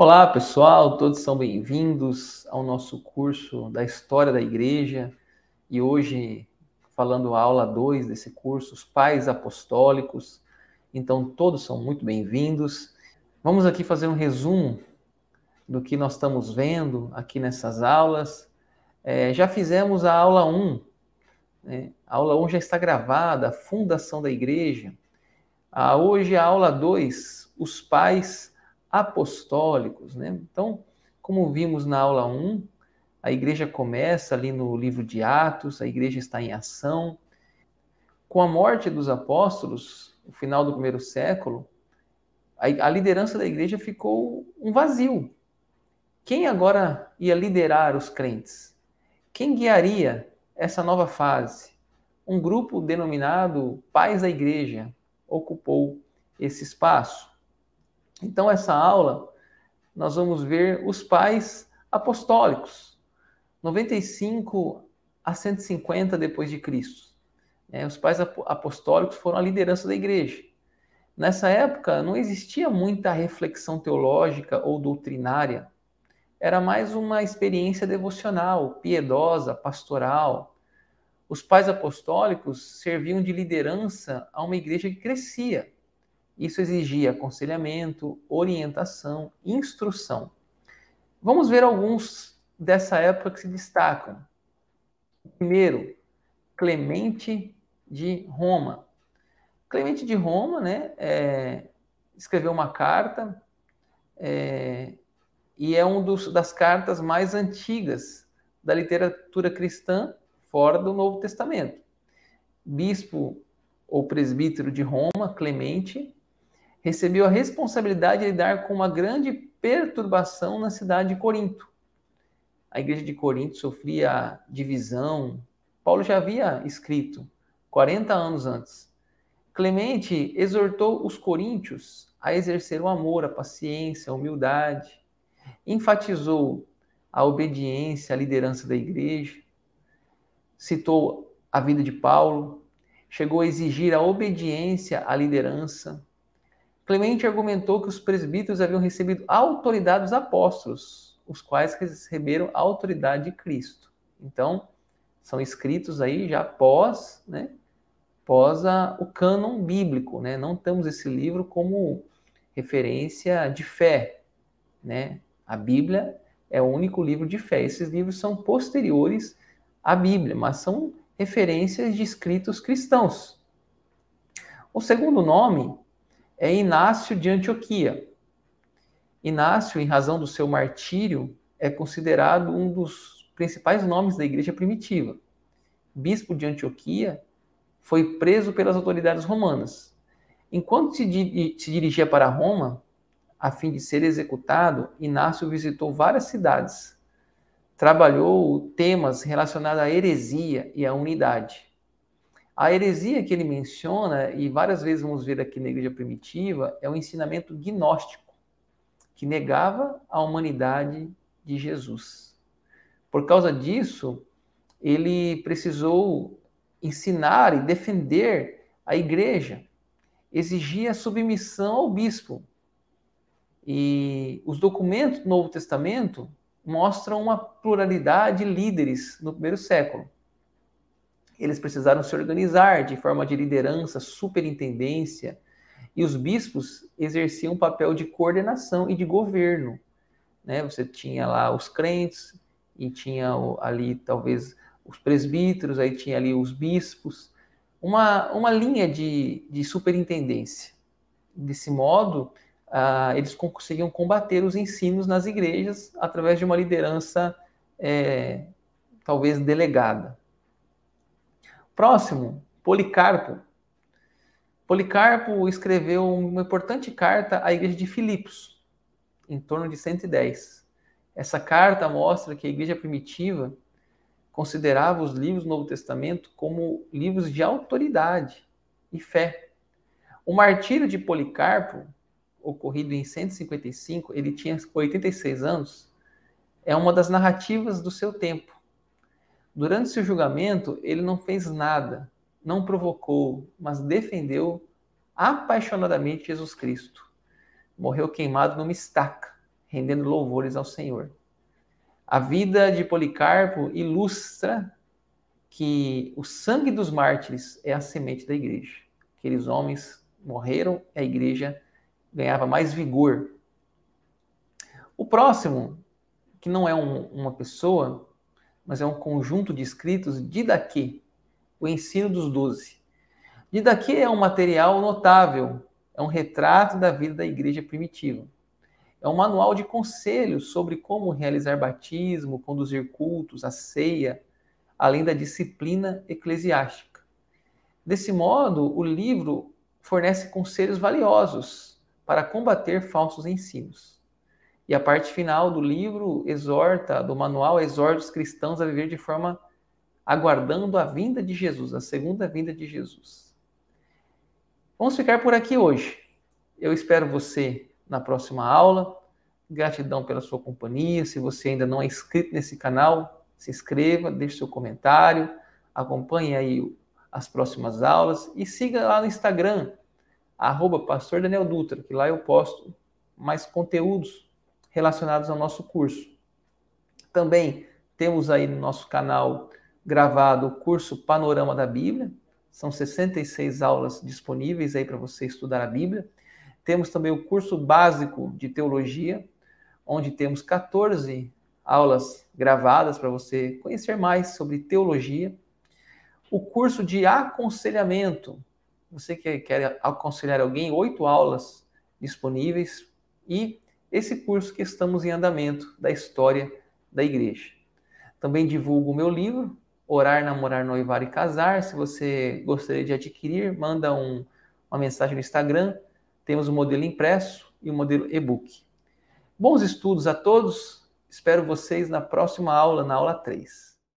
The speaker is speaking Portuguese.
Olá, pessoal, todos são bem-vindos ao nosso curso da História da Igreja e hoje falando a aula 2 desse curso, os Pais Apostólicos. Então, todos são muito bem-vindos. Vamos aqui fazer um resumo do que nós estamos vendo aqui nessas aulas. É, já fizemos a aula 1, um, né? a aula 1 um já está gravada, a fundação da igreja. Ah, hoje a aula 2, os pais apostólicos. Né? Então, como vimos na aula 1, a igreja começa ali no livro de Atos, a igreja está em ação. Com a morte dos apóstolos, no final do primeiro século, a, liderança da igreja ficou um vazio. Quem agora ia liderar os crentes? Quem guiaria essa nova fase? Um grupo denominado Pais da Igreja ocupou esse espaço. Então, essa aula, nós vamos ver os pais apostólicos, 95 a 150 depois de Cristo. É, os pais apostólicos foram a liderança da igreja. Nessa época não existia muita reflexão teológica ou doutrinária. Era mais uma experiência devocional, piedosa, pastoral. Os pais apostólicos serviam de liderança a uma igreja que crescia isso exigia aconselhamento, orientação, instrução. Vamos ver alguns dessa época que se destacam. Primeiro, Clemente de Roma. Clemente de Roma né, é, escreveu uma carta é, e é uma das cartas mais antigas da literatura cristã fora do Novo Testamento. Bispo ou presbítero de Roma, Clemente, recebeu a responsabilidade de lidar com uma grande perturbação na cidade de Corinto. A igreja de Corinto sofria divisão. Paulo já havia escrito 40 anos antes. Clemente exortou os coríntios a exercer o amor, a paciência, a humildade. Enfatizou a obediência à liderança da igreja. Citou a vida de Paulo. Chegou a exigir a obediência à liderança Clemente argumentou que os presbíteros haviam recebido autoridade dos apóstolos, os quais receberam a autoridade de Cristo. Então, são escritos aí já pós, né, pós a, o cânon bíblico, né? Não temos esse livro como referência de fé, né? A Bíblia é o único livro de fé. Esses livros são posteriores à Bíblia, mas são referências de escritos cristãos. O segundo nome é Inácio de Antioquia. Inácio, em razão do seu martírio, é considerado um dos principais nomes da igreja primitiva. Bispo de Antioquia foi preso pelas autoridades romanas. Enquanto se, di se dirigia para Roma, a fim de ser executado, Inácio visitou várias cidades. Trabalhou temas relacionados à heresia e à unidade. A heresia que ele menciona, e várias vezes vamos ver aqui na igreja primitiva, é o um ensinamento gnóstico, que negava a humanidade de Jesus. Por causa disso, ele precisou ensinar e defender a igreja, exigia submissão ao bispo. E os documentos do Novo Testamento mostram uma pluralidade de líderes no primeiro século eles precisaram se organizar de forma de liderança, superintendência, e os bispos exerciam um papel de coordenação e de governo. Né? Você tinha lá os crentes, e tinha ali talvez os presbíteros, aí tinha ali os bispos, uma, uma linha de, de superintendência. Desse modo, eles conseguiam combater os ensinos nas igrejas através de uma liderança, é, talvez delegada. Próximo, Policarpo. Policarpo escreveu uma importante carta à igreja de Filipos, em torno de 110. Essa carta mostra que a igreja primitiva considerava os livros do Novo Testamento como livros de autoridade e fé. O martírio de Policarpo, ocorrido em 155, ele tinha 86 anos, é uma das narrativas do seu tempo. Durante seu julgamento, ele não fez nada, não provocou, mas defendeu apaixonadamente Jesus Cristo. Morreu queimado numa estaca, rendendo louvores ao Senhor. A vida de Policarpo ilustra que o sangue dos mártires é a semente da igreja. Aqueles homens morreram e a igreja ganhava mais vigor. O próximo, que não é um, uma pessoa, mas é um conjunto de escritos de daqui, o ensino dos doze. De daqui é um material notável, é um retrato da vida da igreja primitiva. É um manual de conselhos sobre como realizar batismo, conduzir cultos, a ceia, além da disciplina eclesiástica. Desse modo, o livro fornece conselhos valiosos para combater falsos ensinos. E a parte final do livro exorta, do manual, exorta os cristãos a viver de forma aguardando a vinda de Jesus, a segunda vinda de Jesus. Vamos ficar por aqui hoje. Eu espero você na próxima aula. Gratidão pela sua companhia. Se você ainda não é inscrito nesse canal, se inscreva, deixe seu comentário, acompanhe aí as próximas aulas e siga lá no Instagram, arroba Pastor Daniel Dutra, que lá eu posto mais conteúdos relacionados ao nosso curso. Também temos aí no nosso canal gravado o curso Panorama da Bíblia. São 66 aulas disponíveis aí para você estudar a Bíblia. Temos também o curso básico de teologia, onde temos 14 aulas gravadas para você conhecer mais sobre teologia. O curso de aconselhamento, você que quer aconselhar alguém, oito aulas disponíveis. E esse curso que estamos em andamento da história da igreja. Também divulgo o meu livro, Orar, Namorar, Noivar e Casar. Se você gostaria de adquirir, manda um, uma mensagem no Instagram. Temos o um modelo impresso e o um modelo e-book. Bons estudos a todos. Espero vocês na próxima aula, na aula 3.